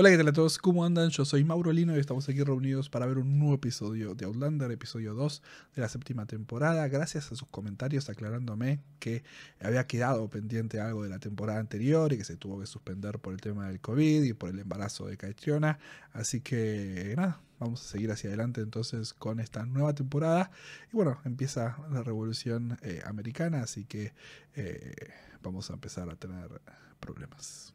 Hola, ¿qué tal a todos? ¿Cómo andan? Yo soy Mauro Lino y estamos aquí reunidos para ver un nuevo episodio de Outlander, episodio 2 de la séptima temporada. Gracias a sus comentarios aclarándome que había quedado pendiente algo de la temporada anterior y que se tuvo que suspender por el tema del COVID y por el embarazo de Caetriona. Así que nada, vamos a seguir hacia adelante entonces con esta nueva temporada. Y bueno, empieza la revolución eh, americana, así que eh, vamos a empezar a tener problemas.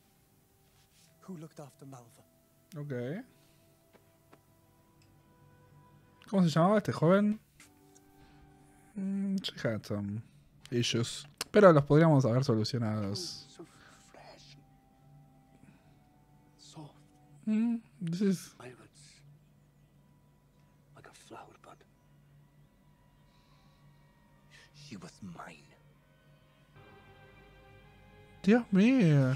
who looked after Malva. Okay. ¿Cómo se llamaba este joven? Mm, she had some issues. Pero los podríamos haber solucionados. Mm, this is... Like a flower bud. was mine. Dios mío.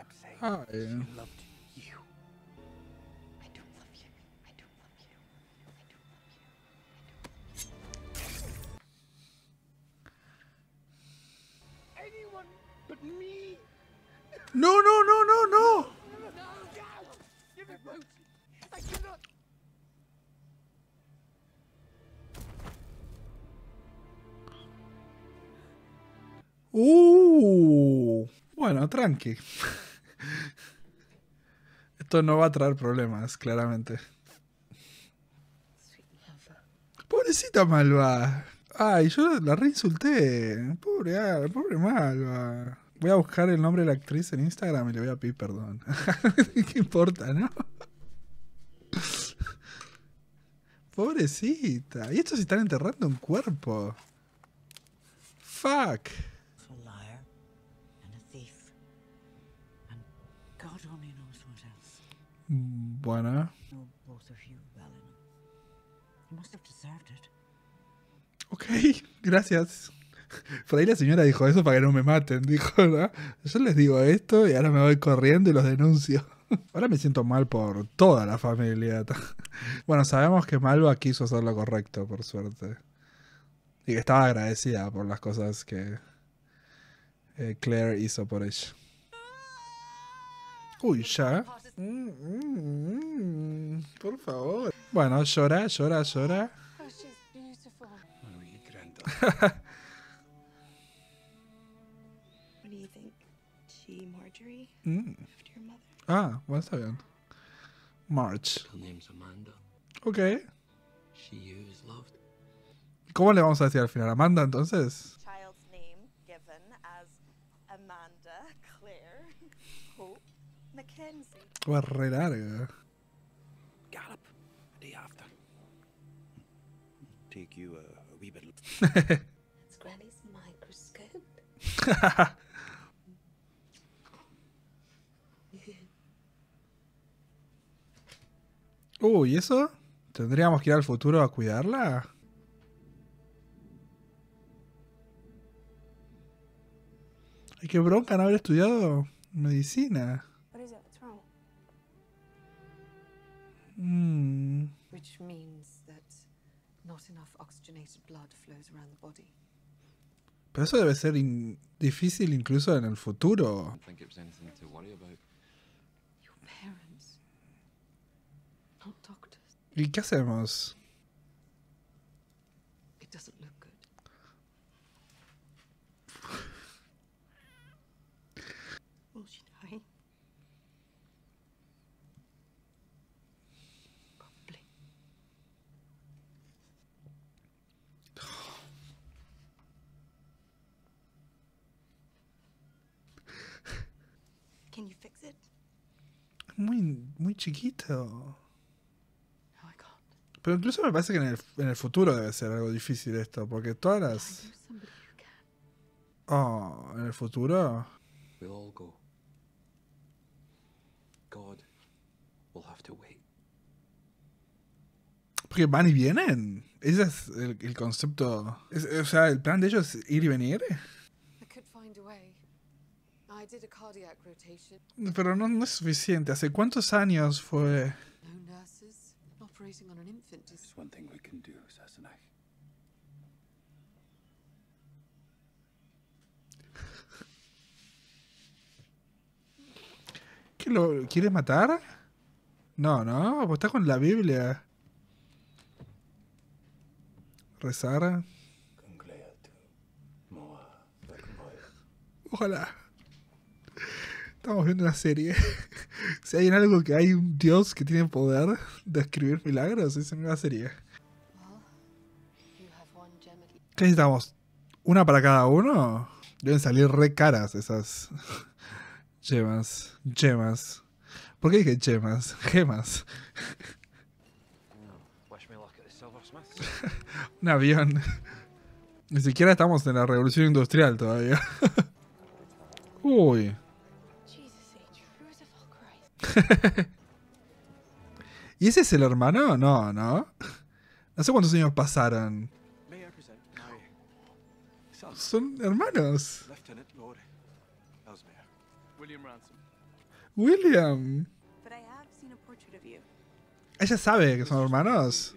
kept saying Hi. she loved you. I do love you. I do love you. I do love you. Anyone but me. No, no, no, no, no. no. I cannot. bueno, tranqui. Esto no va a traer problemas, claramente. Pobrecita Malva. Ay, yo la reinsulté. Pobre, ah, pobre Malva. Voy a buscar el nombre de la actriz en Instagram y le voy a pedir perdón. ¿Qué importa, no? Pobrecita. Y estos están enterrando un cuerpo. Fuck. Buena. Ok, gracias. Por la señora dijo eso para que no me maten, dijo, Yo les digo esto y ahora me voy corriendo y los denuncio. Ahora me siento mal por toda la familia. Bueno, sabemos que Malva quiso hacer lo correcto, por suerte. Y que estaba agradecida por las cosas que eh, Claire hizo por ella. Uy, ya. Mm, mm, mm, por favor. Bueno, llora, llora, llora. Ah, bueno, está bien. March. Ok. ¿Cómo le vamos a decir al final? ¿Amanda entonces? Fue re larga. Take you a wee bit. microscope. Uy, ¿y ¿eso? ¿Tendríamos que ir al futuro a cuidarla? Ay, qué bronca no haber estudiado medicina. Mm. Which means that not enough oxygenated blood flows around the body. Pero eso debe ser in difícil incluso en el futuro. think it was anything to worry about. Your parents, not doctors. ¿Y qué hacemos? It doesn't look good. Muy, muy chiquito. Oh Pero incluso me parece que en el, en el, futuro debe ser algo difícil esto, porque todas Oh, en el futuro... Porque van y vienen. Ese es el, concepto. o sea, el plan de ellos es ir y venir. Pero no, es suficiente. ¿Hace cuántos años fue? quieres matar? No, no, pues con la Biblia. Rezar. Ojalá. Estamos viendo una serie. si hay en algo que hay un dios que tiene poder de escribir milagros, es en una serie. ¿Qué necesitamos? ¿Una para cada uno? Deben salir re caras esas gemas. Gemas. ¿Por qué dije gemas? Gemas. Un avión. Ni siquiera estamos en la revolución industrial todavía. Uy. ¿Y ese es el hermano? No, no. No sé cuántos años pasaron. Son hermanos. William. Ella sabe que son hermanos.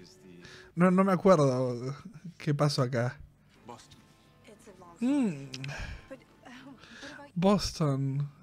No, no me acuerdo qué pasó acá. Boston. Mm.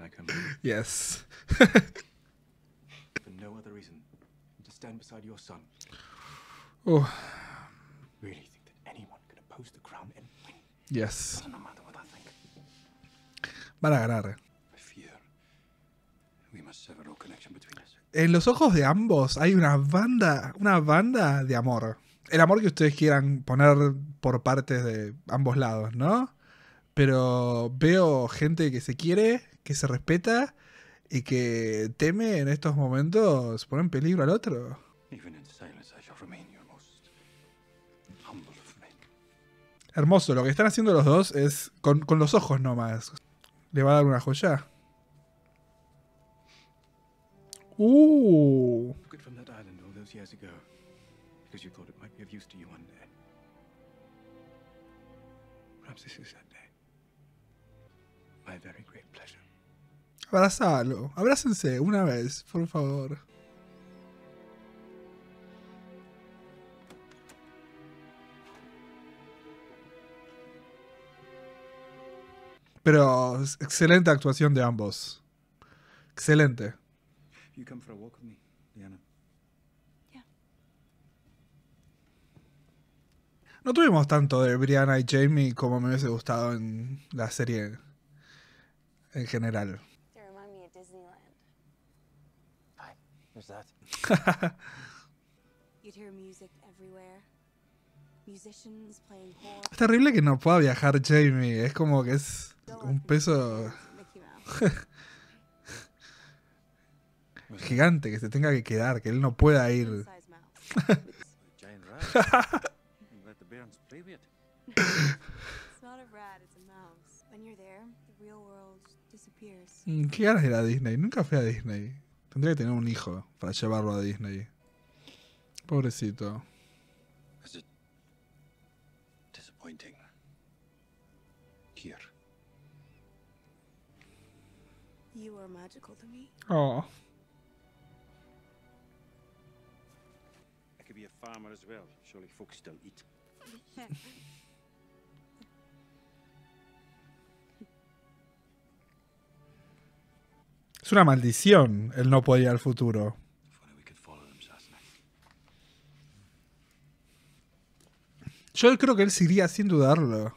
back home. Yes. For no other reason than to stand beside your son. Oh. Really think that anyone could oppose the crown and win? Yes. Doesn't no matter what I think. Van a ganar. En los ojos de ambos hay una banda, una banda de amor. El amor que ustedes quieran poner por partes de ambos lados, ¿no? Pero veo gente que se quiere que se respeta y que teme en estos momentos poner en peligro al otro. Hermoso, lo que están haciendo los dos es con, con los ojos nomás. Le va a dar una joya. Uh. Abrazalo. Abrácense una vez, por favor. Pero excelente actuación de ambos. Excelente. No tuvimos tanto de Brianna y Jamie como me hubiese gustado en la serie en general. Es terrible que no pueda viajar Jamie, es como que es un peso gigante que se tenga que quedar, que él no pueda ir. Mm, qué ganas era ir Disney, nunca fui a Disney. Tendría que tener un hijo para llevarlo a Disney. Pobrecito. Es disappointing. Here. You are magical to me. Oh. I could be a farmer as well. Surely folks still eat. Es una maldición él no podía ir al futuro. Yo creo que él seguiría sin dudarlo.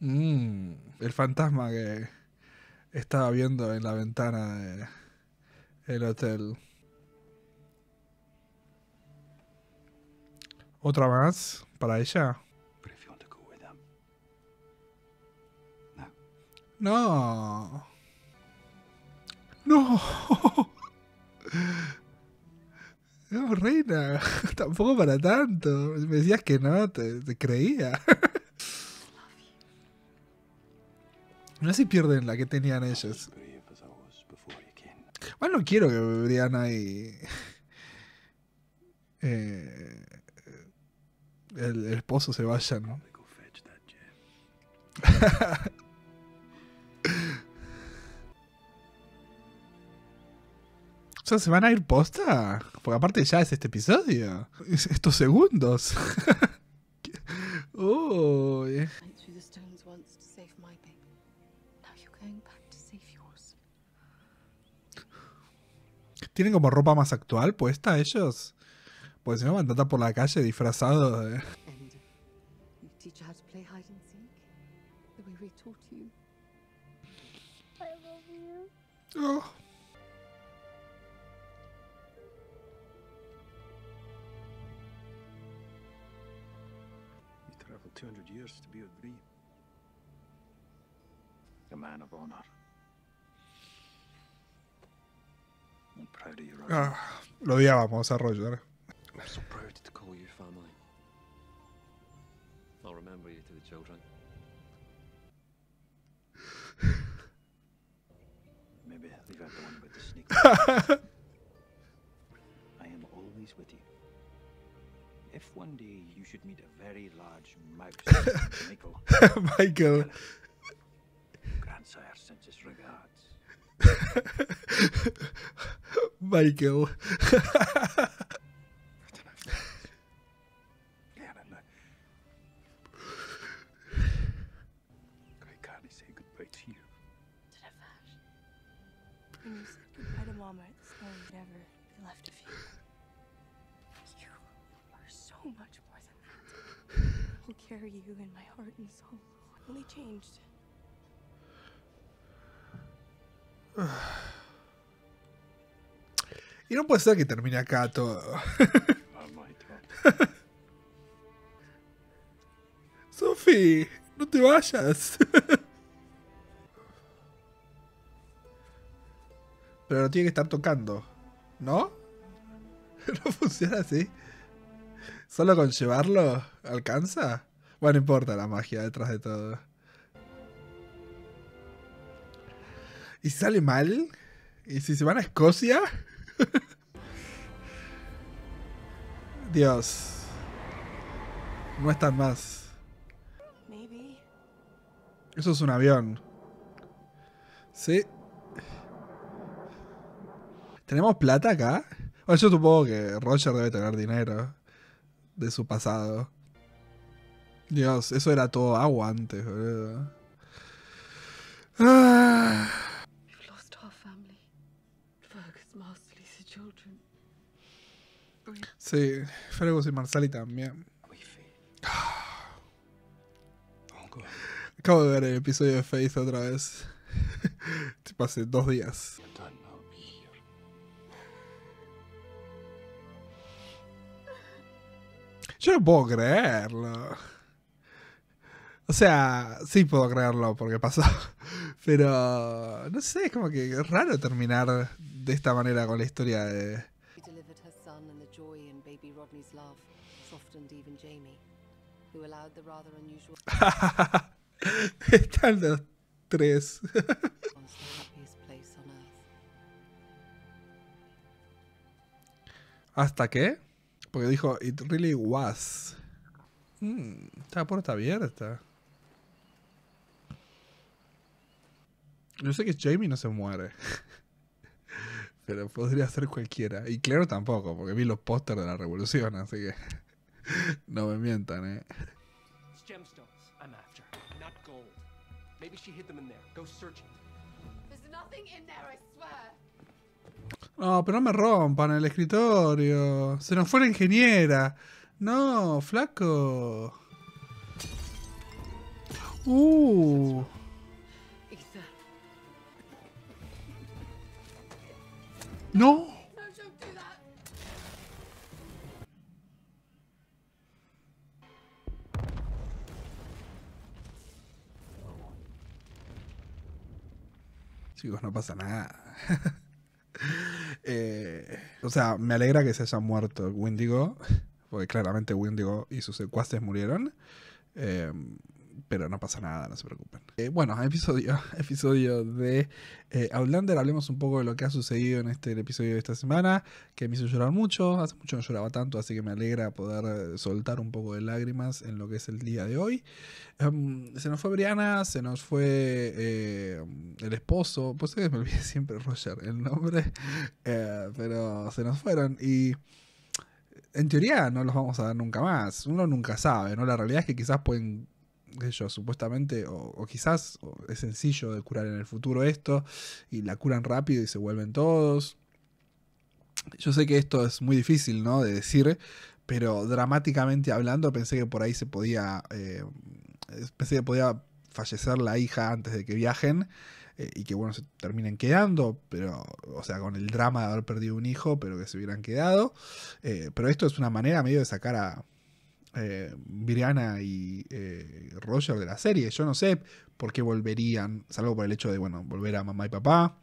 Hmm. el fantasma que estaba viendo en la ventana del hotel. Otra más para ella? No. No. No, reina. Tampoco para tanto. Me decías que no, te, creía. No si pierden la que tenían ellos. Bueno, no quiero que Brianna ahí... Eh, el, esposo se vaya, ¿no? o sea, ¿se van a ir posta? Porque aparte ya es este episodio. estos segundos. ¿Tienen como ropa más actual puesta ellos? Pues si no por la calle disfrazado de... Uh, A man lo I am always with you. If one day you should meet a very large mouse, Michael. Michael. Grandsire sends his regards. Michael. I can't say goodbye to you. Mama, will no would ever be left of you. You are so much more than that. I will carry you in my heart and soul. Only changed. Y no puede ser que termine acá todo. Oh Sophie, no te vayas. Pero lo tiene que estar tocando. ¿No? no funciona así. ¿Solo con llevarlo alcanza? Bueno, importa la magia detrás de todo. ¿Y si sale mal? ¿Y si se van a Escocia? Dios. No están más. Eso es un avión. Sí. ¿Tenemos plata acá? yo supongo que Roger debe tener dinero de su pasado. Dios, eso era todo agua antes, boludo. Sí, Fergus y Marsali también. Acabo de ver el episodio de Faith otra vez. tipo hace dos días. Yo no puedo creerlo. O sea, sí puedo creerlo porque pasó. Pero no sé, es como que es raro terminar de esta manera con la historia de. Están los tres. ¿Hasta qué? Porque dijo, it really was. Mm, está la puerta abierta. Yo sé que Jamie no se muere. Pero podría ser cualquiera. Y claro tampoco, porque vi los pósters de la revolución, así que no me mientan, eh. There's nothing in there, I swear. No, pero no me rompan el escritorio. Se nos fue la ingeniera. No, flaco. Uh. No. Chicos, no pasa nada. Eh, o sea, me alegra que se haya muerto Windigo, porque claramente Windigo y sus secuaces murieron. Eh, pero no pasa nada, no se preocupen. Eh, bueno, episodio, episodio de eh, Outlander, hablemos un poco de lo que ha sucedido en este episodio de esta semana, que me hizo llorar mucho, hace mucho no lloraba tanto, así que me alegra poder eh, soltar un poco de lágrimas en lo que es el día de hoy. Em, se nos fue Brianna, se nos fue el esposo, pues que me olvidé siempre Roger el nombre, pero se nos fueron y en teoría no los vamos a dar nunca más. Uno nunca sabe, ¿no? La realidad es que quizás pueden qué supuestamente, o, quizás es sencillo de curar en el futuro esto, y la curan rápido y se vuelven todos. Yo sé que esto es muy difícil, ¿no? De decir, pero dramáticamente hablando, pensé que por ahí se podía. Eh, pensé que podía fallecer la hija antes de que viajen eh, y que, bueno, se terminen quedando, pero, o sea, con el drama de haber perdido un hijo, pero que se hubieran quedado. Eh, pero esto es una manera medio de sacar a, eh, y eh, Roger de la serie. Yo no sé por qué volverían, salvo por el hecho de, bueno, volver a mamá y papá,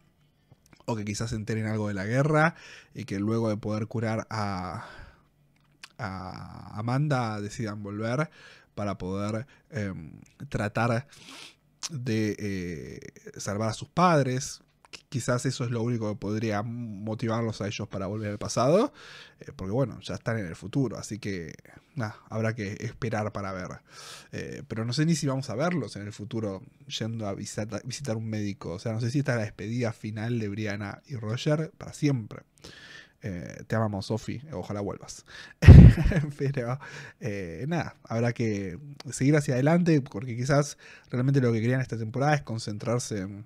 o que quizás se enteren algo de la guerra, y que luego de poder curar a, Amanda decidan volver para poder em, tratar de eh, salvar a sus padres quizás eso es lo único que podría motivarlos a ellos para volver al pasado, eh, porque bueno, ya están en el futuro, así que nada habrá que esperar para ver. Eh, pero no sé ni si vamos a verlos en el futuro yendo a visitar, visitar un médico, o sea, no sé si esta es la despedida final de Brianna y Roger para siempre. Eh, te amamos, Sofi. Ojalá vuelvas. Pero nada, habrá que seguir hacia adelante porque quizás realmente lo que querían esta temporada es concentrarse en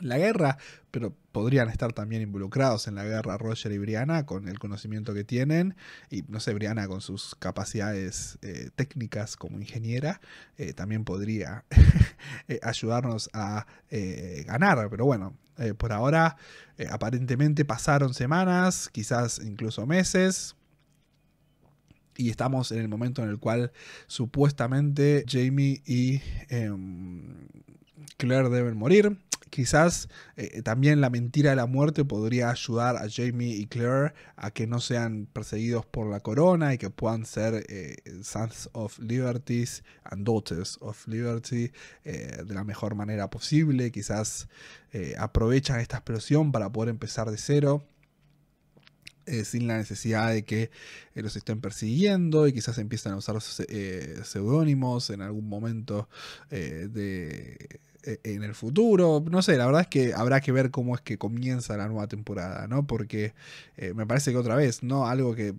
la guerra, pero podrían estar también involucrados en la guerra Roger y Brianna con el conocimiento que tienen, y no sé, Brianna con sus capacidades eh, técnicas como ingeniera, eh, también podría eh, ayudarnos a ganar, pero bueno, por ahora aparentemente pasaron semanas, quizás incluso meses, y estamos en el momento en el cual supuestamente Jamie y em, Claire deben morir quizás eh, eh, también la mentira de la muerte podría ayudar a Jamie y Claire a que no sean perseguidos por la corona y que puedan ser eh, sons of liberties and daughters of liberty de la mejor manera posible. Quizás aprovechan esta explosión para poder empezar de cero. sin la necesidad de que los estén persiguiendo y quizás empiezan a usar eh, seudónimos en algún momento de, eh, en el futuro. No sé, la verdad es que habrá que ver cómo es que comienza la nueva temporada, ¿no? Porque eh, me parece que otra vez, ¿no? Algo que eh,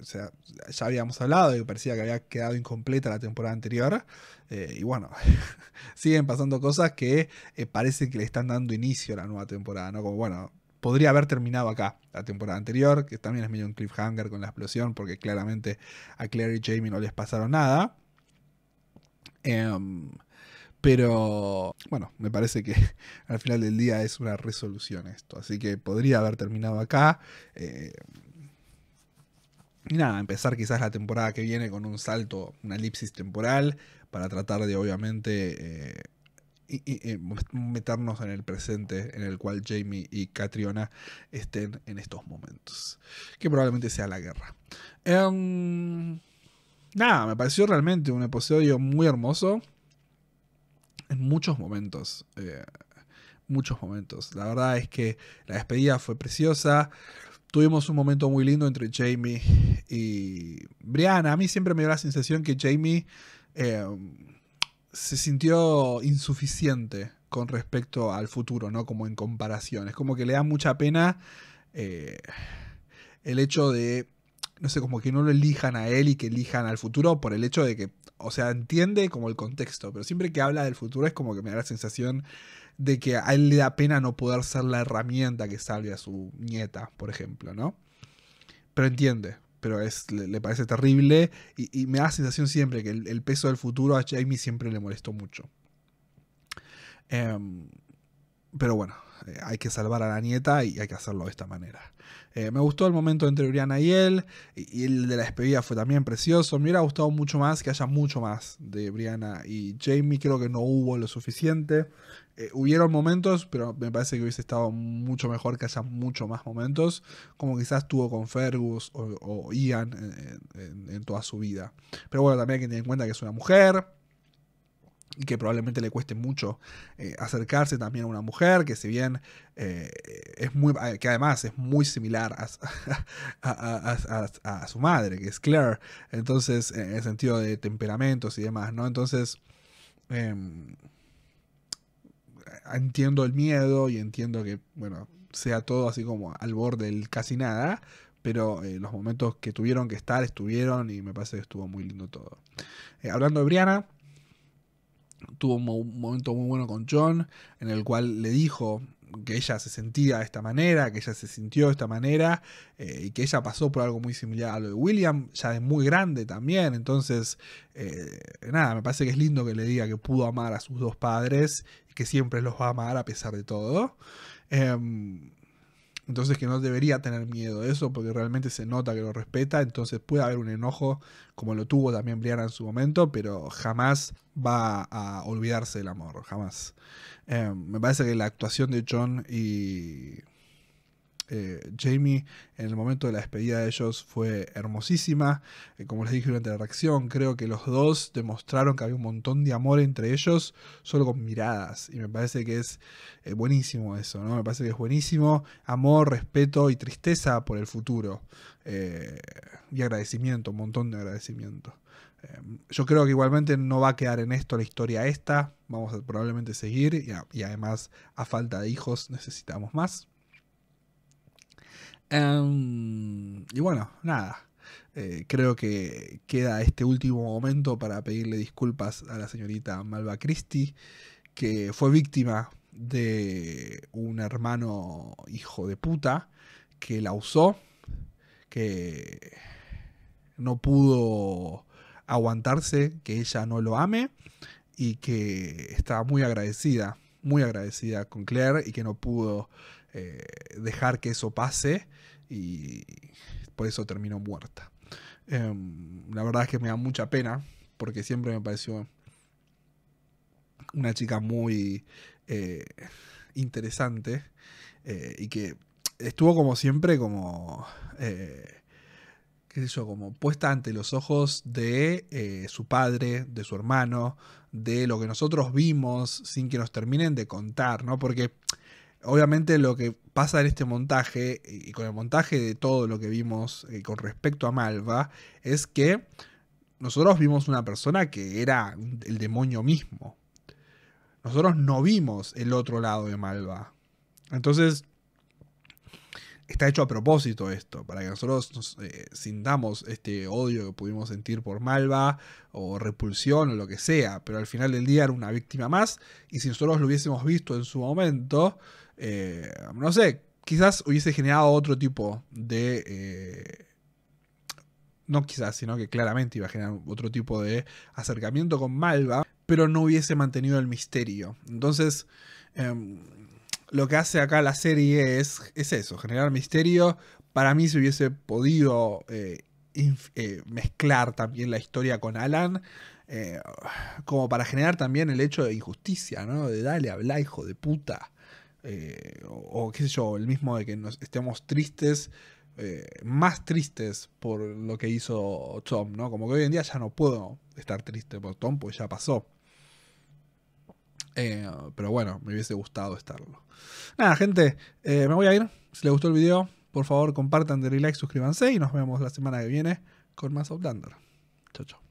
o sea, ya habíamos hablado y parecía que había quedado incompleta la temporada anterior. y bueno, siguen pasando cosas que parece que le están dando inicio a la nueva temporada, ¿no? Como bueno, podría haber terminado acá la temporada anterior, que también es medio un cliffhanger con la explosión, porque claramente a Claire y Jamie no les pasaron nada. Em, pero bueno, me parece que al final del día es una resolución esto. Así que podría haber terminado acá. Eh, y nada, empezar quizás la temporada que viene con un salto, una elipsis temporal, para tratar de obviamente eh, eh, meternos en el presente en el cual Jamie y Catriona estén en estos momentos. Que probablemente sea la guerra. Em, nada, me pareció realmente un episodio muy hermoso en muchos momentos. Eh, muchos momentos. La verdad es que la despedida fue preciosa. Tuvimos un momento muy lindo entre Jamie y Brianna. A mí siempre me dio la sensación que Jamie eh, se sintió insuficiente con respecto al futuro, ¿no? Como en comparación. Es como que le da mucha pena eh, el hecho de no sé, como que no lo elijan a él y que elijan al futuro por el hecho de que, o sea, entiende como el contexto, pero siempre que habla del futuro es como que me da la sensación de que a él le da pena no poder ser la herramienta que salve a su nieta, por ejemplo, ¿no? Pero entiende, pero es, le, parece terrible y, me da la sensación siempre que el, peso del futuro a Jamie siempre le molestó mucho. Em, pero bueno, eh, hay que salvar a la nieta y hay que hacerlo de esta manera. Eh, me gustó el momento entre Brianna y él, y, el de la despedida fue también precioso. Me hubiera gustado mucho más que haya mucho más de Brianna y Jamie, creo que no hubo lo suficiente. Eh, hubieron momentos, pero me parece que hubiese estado mucho mejor que haya mucho más momentos, como quizás tuvo con Fergus o, Ian en, en, toda su vida. Pero bueno, también hay que tener en cuenta que es una mujer y que probablemente le cueste mucho eh, acercarse también a una mujer, que si bien eh, es muy, que además es muy similar a, su madre, que es Claire, entonces, en el sentido de temperamentos y demás, ¿no? Entonces, em, entiendo el miedo y entiendo que, bueno, sea todo así como al borde del casi nada, pero eh, los momentos que tuvieron que estar estuvieron y me parece que estuvo muy lindo todo. hablando de Briana tuvo un momento muy bueno con John, en el cual le dijo que ella se sentía de esta manera, que ella se sintió de esta manera, eh, y que ella pasó por algo muy similar a lo de William, ya de muy grande también, entonces, eh, nada, me parece que es lindo que le diga que pudo amar a sus dos padres, y que siempre los va a amar a pesar de todo. Em, entonces que no debería tener miedo de eso porque realmente se nota que lo respeta, entonces puede haber un enojo como lo tuvo también Brianna en su momento, pero jamás va a olvidarse del amor, jamás. Em, me parece que la actuación de John y eh, Jamie en el momento de la despedida de ellos fue hermosísima. Eh, como les dije durante la reacción, creo que los dos demostraron que había un montón de amor entre ellos solo con miradas. Y me parece que es eh, buenísimo eso, ¿no? Me parece que es buenísimo. Amor, respeto y tristeza por el futuro. y agradecimiento, un montón de agradecimiento. Yo creo que igualmente no va a quedar en esto la historia esta, vamos a probablemente seguir y además a falta de hijos necesitamos más. Em, y bueno, nada. Eh, creo que queda este último momento para pedirle disculpas a la señorita Malva Christie, que fue víctima de un hermano hijo de puta que la usó, que no pudo aguantarse que ella no lo ame y que estaba muy agradecida, muy agradecida con Claire y que no pudo eh, dejar que eso pase y por eso terminó muerta. Em, la verdad es que me da mucha pena porque siempre me pareció una chica muy eh, interesante eh, y que estuvo como siempre como qué sé como puesta ante los ojos de su padre, de su hermano, de lo que nosotros vimos, sin que nos terminen de contar, ¿no? Porque obviamente lo que pasa en este montaje y con el montaje de todo lo que vimos eh, con respecto a Malva es que nosotros vimos una persona que era el demonio mismo. Nosotros no vimos el otro lado de Malva. Entonces, está hecho a propósito esto, para que nosotros eh, sintamos este odio que pudimos sentir por Malva o repulsión o lo que sea, pero al final del día era una víctima más y si nosotros lo hubiésemos visto en su momento, eh, no sé, quizás hubiese generado otro tipo de... Eh, no quizás, sino que claramente iba a generar otro tipo de acercamiento con Malva, pero no hubiese mantenido el misterio. Entonces, em, lo que hace acá la serie es, es eso, generar misterio. Para mí se hubiese podido eh, mezclar también la historia con Alan, como para generar también el hecho de injusticia, ¿no? De dale, habla, hijo de puta. Eh, o, qué sé yo, el mismo de que nos estemos tristes, eh, más tristes por lo que hizo Tom, ¿no? Como que hoy en día ya no puedo estar triste por Tom, pues ya pasó. Eh, pero bueno, me hubiese gustado estarlo. Nada, gente, me voy a ir. Si les gustó el video, por favor compartan, denle like, suscríbanse y nos vemos la semana que viene con más Outlander. Chao, chao.